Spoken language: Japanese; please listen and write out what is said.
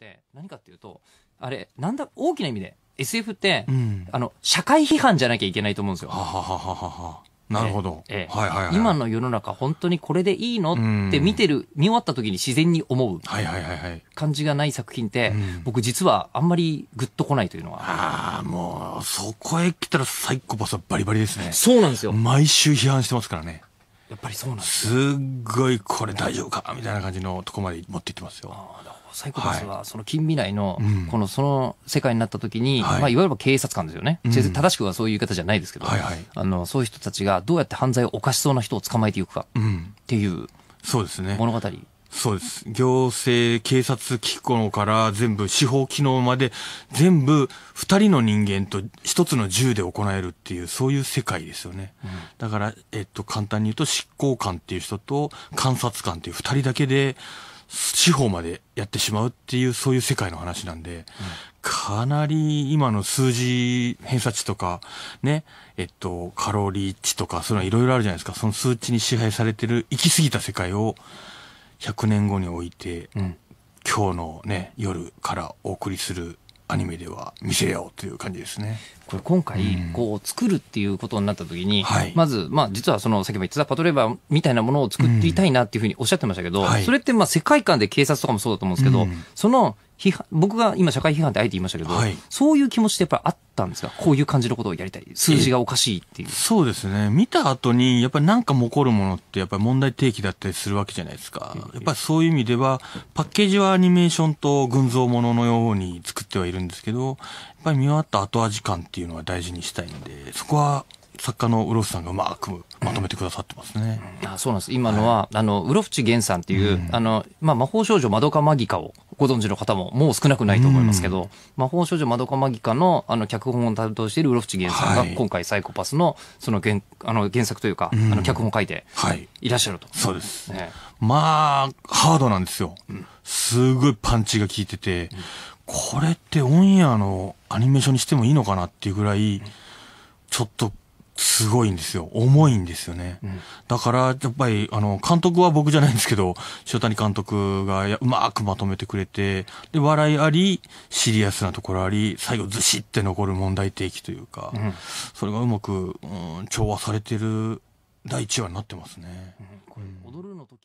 って何かっていうとあれなんだ大きな意味で SF って、うん、あの社会批判じゃなきゃいけないと思うんですよ。はははなるほど、ええはいはい今の世の中本当にこれでいいのって見てる見終わった時に自然に思う感じがない作品って、僕実はあんまりグッとこないというのはああもうそこへ来たらサイコパスはバリバリですねそうなんですよ毎週批判してますからねやっぱりそうなんです、ね、すっごいこれ大丈夫かみたいな感じのとこまで持っていってますよ。サイコパスはその近未来の、このその世界になった時に、はいまあ、いわゆる警察官ですよね、うん、正しくはそういう言い方じゃないですけど、はいはい、あのそういう人たちがどうやって犯罪を犯しそうな人を捕まえていくかっていう、そうですね物語そうです。行政、警察機構から全部、司法機能まで、全部、二人の人間と一つの銃で行えるっていう、そういう世界ですよね。うん、だから、えっと、簡単に言うと、執行官っていう人と、監察官っていう二人だけで、司法までやってしまうっていう、そういう世界の話なんで、うん、かなり今の数字偏差値とか、ね、えっと、カロリー値とか、そういうのはいろいろあるじゃないですか。その数値に支配されてる、行き過ぎた世界を、100年後において、うん、今日のね夜からお送りするアニメでは見せようという感じですね。これ今回、こう、作るっていうことになった時に、うん、まず、まあ、実はその、先ほど言ってたパトレーバーみたいなものを作っていたいなっていうふうにおっしゃってましたけど、うんはい、それって、まあ、世界観で警察とかもそうだと思うんですけど、うん、その、批判、僕が今社会批判ってあえて言いましたけど、はい、そういう気持ちってやっぱりあったんですかこういう感じのことをやりたい。数字がおかしいっていう。そうですね。見た後に、やっぱりなんかも起こるものってやっぱり問題提起だったりするわけじゃないですか。やっぱりそういう意味では、パッケージはアニメーションと群像もののように作ってはいるんですけど、やっぱり見終わった後味感っていうのは大事にしたいんで、そこは作家のウロフさんがうまくまとめてくださってますね。うあそうなんです。今のは、はい、あの、ウロフチゲンさんっていう、うん、あの、まあ、魔法少女マドカマギカをご存知の方ももう少なくないと思いますけど、うん、魔法少女マドカマギカの、あの、脚本を担当しているウロフチゲンさんが、はい、今回サイコパスの、その原、あの、原作というか、あの、脚本を書いて、いらっしゃると、はい。そうです。ねまあ、ハードなんですよ。すごいパンチが効いてて、これってオンエアのアニメーションにしてもいいのかなっていうぐらい、ちょっとすごいんですよ。重いんですよね。うん、だから、やっぱり、あの、監督は僕じゃないんですけど、塩谷監督がうまくまとめてくれて、で、笑いあり、シリアスなところあり、最後ずしって残る問題提起というか、うん、それがうまく、うん、調和されてる第1話になってますね。うん、これ踊るの時